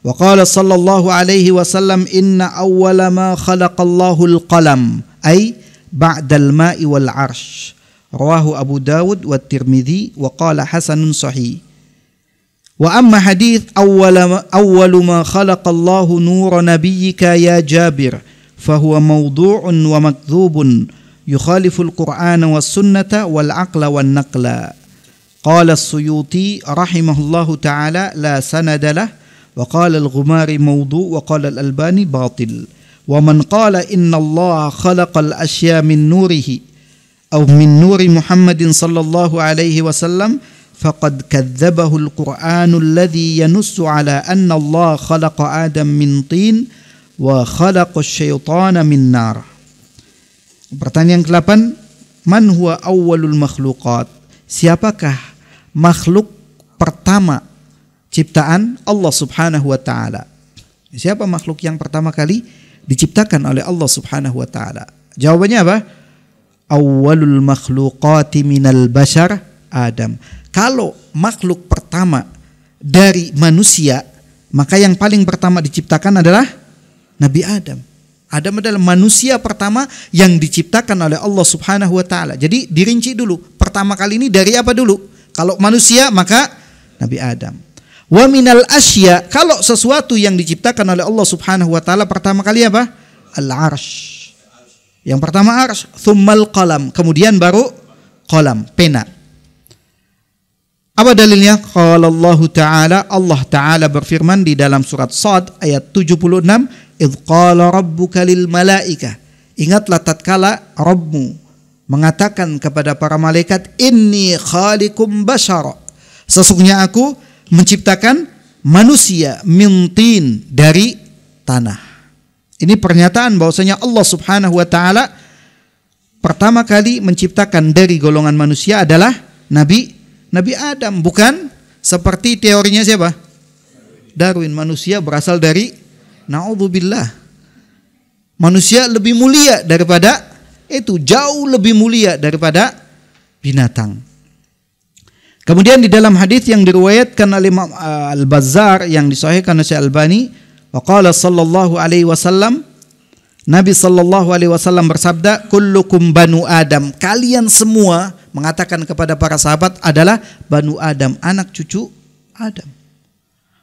B: وقال صلى الله عليه وسلم ان اول ما خلق الله القلم اي بعد الماء والعرش رواه ابو داود والترمذي وقال حسن صحيح واما حديث اول ما, اول ما خلق الله نور نبيك يا جابر فهو موضوع ومكذوب يخالف القرآن والسنة والعقل والنقل قال السيوطي رحمه الله تعالى لا سند له وقال الغماري موضوع وقال الألباني باطل ومن قال إن الله خلق الأشياء من نوره أو من نور محمد صلى الله عليه وسلم فقد كذبه القرآن الذي ينص على أن الله خلق آدم من طين wa khalaqas syaitana min nar. Pertanyaan ke-8, man huwa awwalul makhluqat? Siapakah makhluk pertama ciptaan Allah Subhanahu wa taala? Siapa makhluk yang pertama kali diciptakan oleh Allah Subhanahu wa taala? Jawabannya apa? Awwalul makhluqati minal bashar Adam. Kalau makhluk pertama dari manusia, maka yang paling pertama diciptakan adalah Nabi Adam. Adam adalah manusia pertama yang diciptakan oleh Allah Subhanahu wa taala. Jadi dirinci dulu, pertama kali ini dari apa dulu? Kalau manusia maka Nabi Adam. Wa minal asya, kalau sesuatu yang diciptakan oleh Allah Subhanahu wa taala pertama kali apa? Al-Arsy. Yang pertama arsy, thummal qalam, kemudian baru qalam, pena. Apa dalilnya? Kalau Allah Ta'ala, Allah Ta'ala berfirman di dalam surat Sad ayat 76, Idh qala rabbuka lil malaika. Ingatlah tatkala Rabbmu mengatakan kepada para malaikat, "Inni Khalikum bashara." Sesungguhnya aku menciptakan manusia mintin dari tanah. Ini pernyataan bahwasanya Allah Subhanahu wa taala pertama kali menciptakan dari golongan manusia adalah Nabi Nabi Adam, bukan seperti teorinya siapa? Darwin, manusia berasal dari Na'udzubillah. Manusia lebih mulia daripada itu, jauh lebih mulia daripada binatang. Kemudian di dalam hadis yang diriwayatkan oleh Imam eh, Al-Bazzar yang disahihkan oleh al Albani, waqala sallallahu alaihi wasallam Nabi sallallahu alaihi wasallam bersabda, "Kullukum banu Adam." Kalian semua mengatakan kepada para sahabat adalah banu Adam, anak cucu Adam.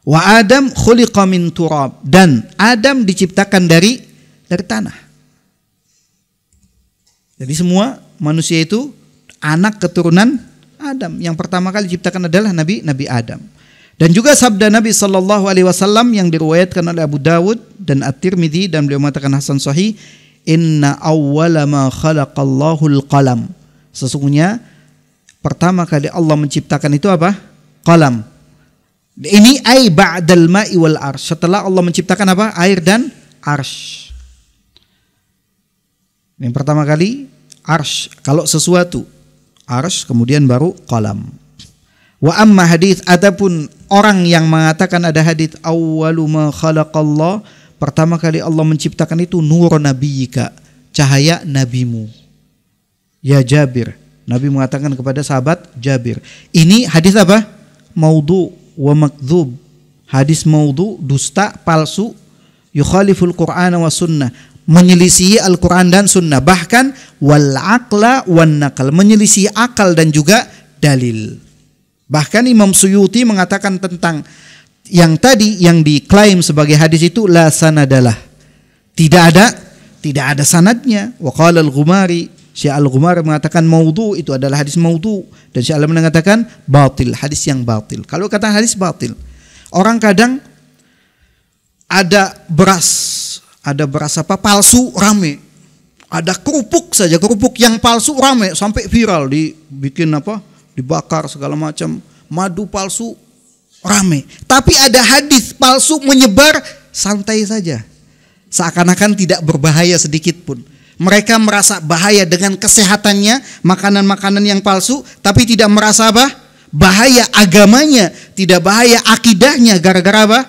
B: Wa Adam khuliqa min turab dan Adam diciptakan dari dari tanah. Jadi semua manusia itu anak keturunan Adam. Yang pertama kali diciptakan adalah Nabi Nabi Adam. Dan juga sabda Nabi Shallallahu Alaihi Wasallam yang diriwayatkan oleh Abu Dawud dan At-Tirmidzi dan beliau mengatakan Hasan Sahih, Inna awwalama khalaqallahul qalam. Sesungguhnya pertama kali Allah menciptakan itu apa? Qalam. Ini ay ba'dal ma'i wal arsh. Setelah Allah menciptakan apa? Air dan arsh. Yang pertama kali arsh. Kalau sesuatu arsh kemudian baru kolam. Wa amma hadith adapun orang yang mengatakan ada hadith awwalu ma khalaqallah pertama kali Allah menciptakan itu nur nabiyika cahaya nabimu. Ya Jabir. Nabi mengatakan kepada sahabat Jabir. Ini hadis apa? Maudhu wa makdzub hadis maudhu dusta palsu yukhaliful Qur'an wa sunnah menyelisihi Al-Quran dan Sunnah bahkan wal aqla wan nakal menyelisihi akal dan juga dalil bahkan Imam Suyuti mengatakan tentang yang tadi yang diklaim sebagai hadis itu la sanadalah tidak ada tidak ada sanadnya wa qala al-Ghumari Syekh Al-Ghumar mengatakan maudhu itu adalah hadis maudhu dan Syekh al mengatakan batil, hadis yang batil. Kalau kata hadis batil, orang kadang ada beras, ada beras apa palsu rame. Ada kerupuk saja, kerupuk yang palsu rame sampai viral dibikin apa? dibakar segala macam. Madu palsu rame. Tapi ada hadis palsu menyebar santai saja. Seakan-akan tidak berbahaya sedikit pun. Mereka merasa bahaya dengan kesehatannya, makanan-makanan yang palsu, tapi tidak merasa apa? Bahaya agamanya, tidak bahaya akidahnya gara-gara apa?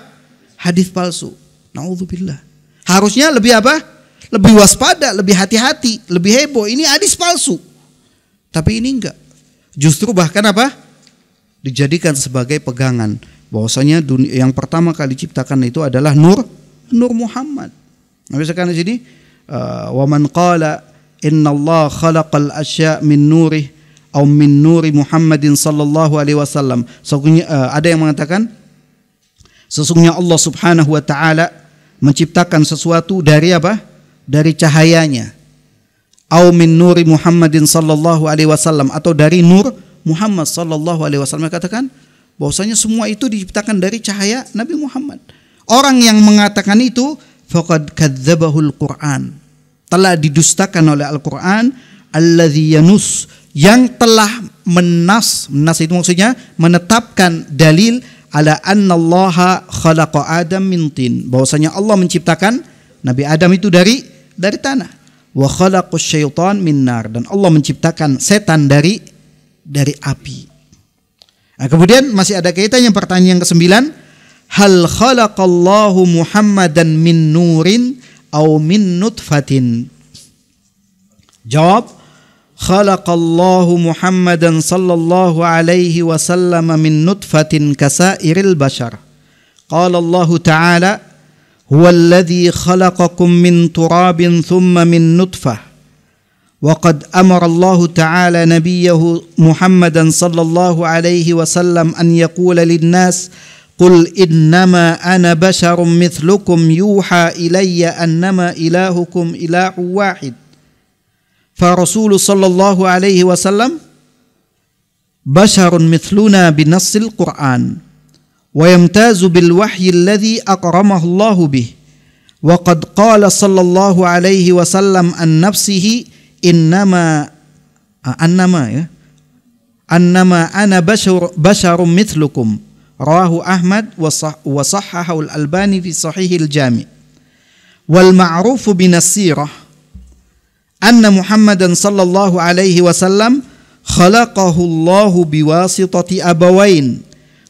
B: Hadis palsu. Nauzubillah. Harusnya lebih apa? Lebih waspada, lebih hati-hati, lebih heboh. Ini hadis palsu. Tapi ini enggak. Justru bahkan apa? Dijadikan sebagai pegangan bahwasanya dunia yang pertama kali diciptakan itu adalah nur nur Muhammad. Nah, misalkan di sini uh, wa man qala inna Allah khalaqal asya' min nurih atau min nuri Muhammadin sallallahu alaihi wasallam. Sesungguhnya uh, ada yang mengatakan sesungguhnya Allah Subhanahu wa taala menciptakan sesuatu dari apa? Dari cahayanya. Au min nuri Muhammadin sallallahu alaihi wasallam atau dari nur Muhammad sallallahu alaihi wasallam katakan bahwasanya semua itu diciptakan dari cahaya Nabi Muhammad. Orang yang mengatakan itu faqad al Qur'an. Telah didustakan oleh Al-Qur'an alladzi yanus yang telah menas menas itu maksudnya menetapkan dalil ala annallaha khalaqa adam min tin bahwasanya Allah menciptakan Nabi Adam itu dari dari tanah wa khalaqus syaitan min nar dan Allah menciptakan setan dari dari api. Nah, kemudian masih ada kaitannya pertanyaan yang ke-9 هل خلق الله محمدا من نور أو من نطفة جواب خلق الله محمدا صلى الله عليه وسلم من نطفة كسائر البشر قال الله تعالى هو الذي خلقكم من تراب ثم من نطفة وقد أمر الله تعالى نبيه محمدا صلى الله عليه وسلم أن يقول للناس قل انما انا بشر مثلكم يوحى الي انما الهكم اله واحد فرسول صلى الله عليه وسلم بشر مثلنا بنص القران ويمتاز بالوحي الذي اكرمه الله به وقد قال صلى الله عليه وسلم عن نفسه انما آه، انما انما انا بشر بشر مثلكم رواه أحمد وصح وصححه الألباني في صحيح الجامع والمعروف من السيرة أن محمدا صلى الله عليه وسلم خلقه الله بواسطة أبوين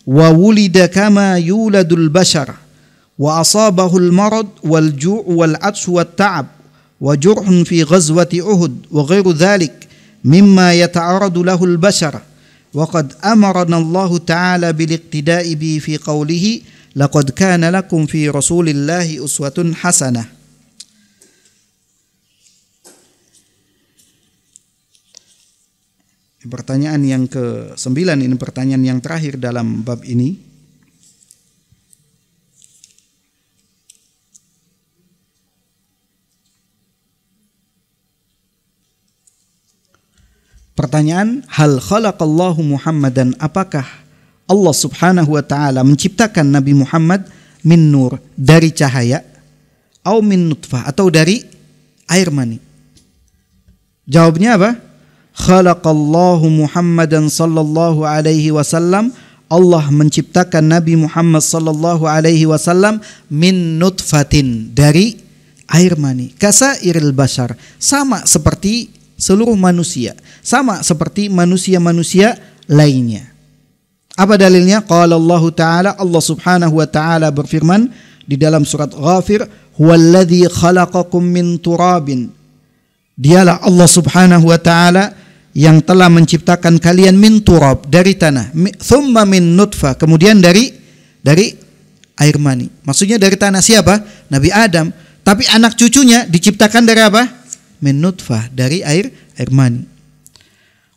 B: وولد كما يولد البشر وأصابه المرض والجوع والعطش والتعب وجرح في غزوة أهد وغير ذلك مما يتعرض له البشر وقد أمرنا الله تعالى بالاقتداء به في قوله لقد كان لكم في رسول الله أسوة حسنة Pertanyaan yang ke-9 ini pertanyaan yang terakhir dalam bab ini Pertanyaan, hal khalaqallahu Muhammadan apakah Allah Subhanahu wa taala menciptakan Nabi Muhammad min nur dari cahaya atau min nutfah atau dari air mani? Jawabnya apa? Khalaqallahu Muhammadan sallallahu alaihi wasallam Allah menciptakan Nabi Muhammad sallallahu alaihi wasallam min nutfatin dari air mani kasairil bashar sama seperti seluruh manusia sama seperti manusia-manusia lainnya. Apa dalilnya? Qala Allah Ta'ala Allah Subhanahu wa taala berfirman di dalam surat Ghafir, "Huwallazi khalaqakum min turabin." Dialah Allah Subhanahu wa taala yang telah menciptakan kalian min turab dari tanah, thumma min nutfah, kemudian dari dari air mani. Maksudnya dari tanah siapa? Nabi Adam. Tapi anak cucunya diciptakan dari apa? min nutfah dari air air mani.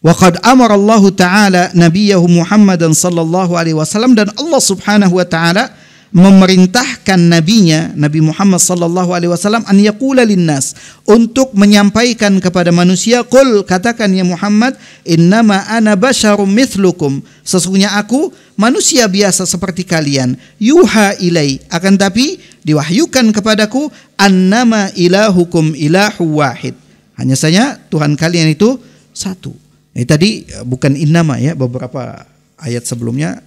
B: Waqad amara Allah taala nabiyahu Muhammadan sallallahu alaihi wasallam dan Allah Subhanahu wa taala memerintahkan nabinya Nabi Muhammad sallallahu alaihi wasallam an yaqula linnas untuk menyampaikan kepada manusia qul katakan ya Muhammad innama ana basyarum mithlukum sesungguhnya aku manusia biasa seperti kalian yuha ilai akan tapi diwahyukan kepadaku annama ilahukum ilahu wahid. Hanya saja Tuhan kalian itu satu. Ini tadi e, bukan innama ya beberapa ayat sebelumnya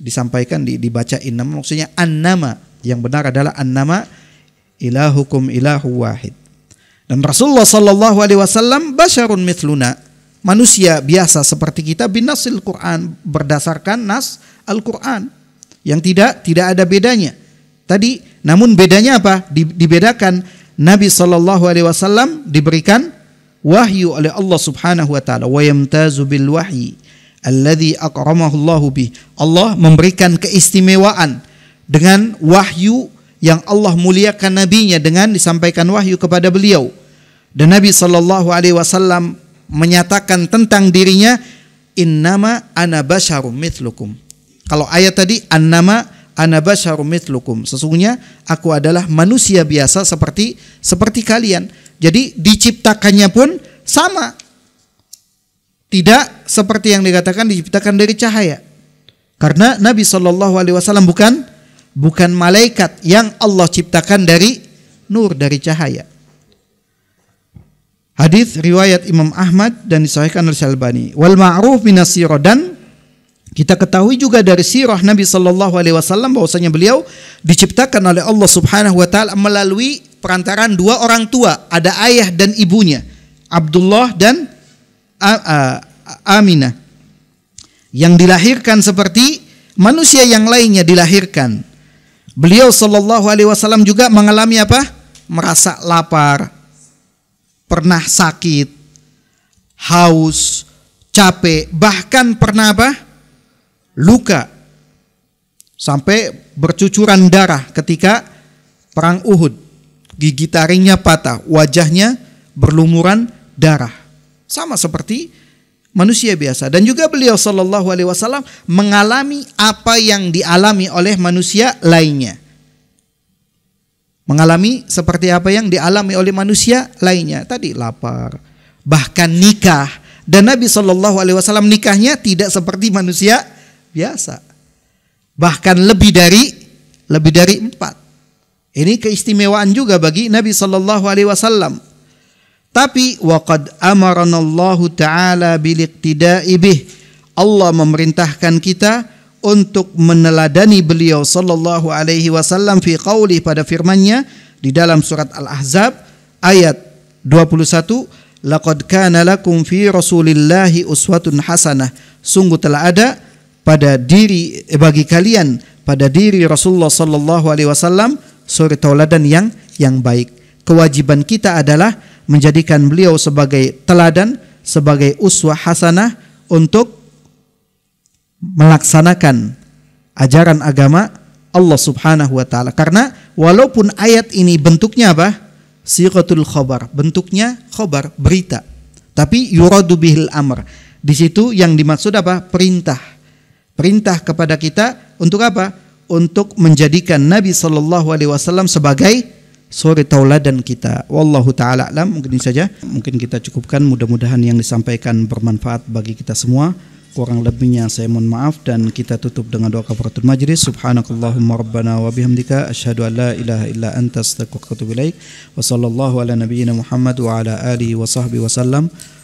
B: disampaikan dibaca innama maksudnya annama yang benar adalah annama ilahukum ilahu wahid. Dan Rasulullah Shallallahu Alaihi Wasallam basyarun mithluna manusia biasa seperti kita binasil Quran berdasarkan nas Al Quran yang tidak tidak ada bedanya. Tadi namun bedanya apa? Dibedakan Nabi Shallallahu alaihi wasallam diberikan wahyu oleh Allah Subhanahu wa taala wa yamtazu bil wahyi alladhi akramahu Allah bi Allah memberikan keistimewaan dengan wahyu yang Allah muliakan nabinya dengan disampaikan wahyu kepada beliau. Dan Nabi Shallallahu alaihi wasallam menyatakan tentang dirinya innama ana basharum mithlukum. Kalau ayat tadi annama ana basyarum mitlukum. Sesungguhnya aku adalah manusia biasa seperti seperti kalian. Jadi diciptakannya pun sama. Tidak seperti yang dikatakan diciptakan dari cahaya. Karena Nabi Shallallahu alaihi wasallam bukan bukan malaikat yang Allah ciptakan dari nur dari cahaya. Hadis riwayat Imam Ahmad dan disahihkan oleh Syalbani. Wal ma'ruf minasiro dan kita ketahui juga dari sirah Nabi Shallallahu Alaihi Wasallam bahwasanya beliau diciptakan oleh Allah Subhanahu Wa Taala melalui perantaran dua orang tua, ada ayah dan ibunya, Abdullah dan Aminah, yang dilahirkan seperti manusia yang lainnya dilahirkan. Beliau Shallallahu Alaihi Wasallam juga mengalami apa? Merasa lapar, pernah sakit, haus, capek, bahkan pernah apa? luka sampai bercucuran darah ketika perang Uhud. Gigi taringnya patah, wajahnya berlumuran darah. Sama seperti manusia biasa dan juga beliau sallallahu alaihi wasallam mengalami apa yang dialami oleh manusia lainnya. Mengalami seperti apa yang dialami oleh manusia lainnya. Tadi lapar, bahkan nikah dan Nabi Shallallahu Alaihi Wasallam nikahnya tidak seperti manusia biasa. Bahkan lebih dari lebih dari empat. Ini keistimewaan juga bagi Nabi Shallallahu Alaihi Wasallam. Tapi waqad amaranallahu taala tidak bih. Allah memerintahkan kita untuk meneladani beliau sallallahu alaihi wasallam fi kauli pada firman-Nya di dalam surat Al-Ahzab ayat 21 laqad kana lakum fi rasulillahi uswatun hasanah sungguh telah ada pada diri eh, bagi kalian pada diri Rasulullah sallallahu alaihi wasallam suri tauladan yang yang baik. Kewajiban kita adalah menjadikan beliau sebagai teladan, sebagai uswah hasanah untuk melaksanakan ajaran agama Allah Subhanahu wa taala. Karena walaupun ayat ini bentuknya apa? Siqatul khobar, bentuknya khobar, berita. Tapi yuradu bihil amr. Di situ yang dimaksud apa? Perintah perintah kepada kita untuk apa? Untuk menjadikan Nabi Shallallahu Alaihi Wasallam sebagai suri tauladan kita. Wallahu taala alam. Mungkin ini saja. Mungkin kita cukupkan. Mudah-mudahan yang disampaikan
A: bermanfaat bagi kita semua. Kurang lebihnya saya mohon maaf dan kita tutup dengan doa kafaratul majlis. Subhanakallahumma rabbana wa bihamdika asyhadu an la ilaha illa anta astaghfiruka wa atubu ilaik. Wa sallallahu ala nabiyyina Muhammad wa ala alihi wa sahbihi wasallam.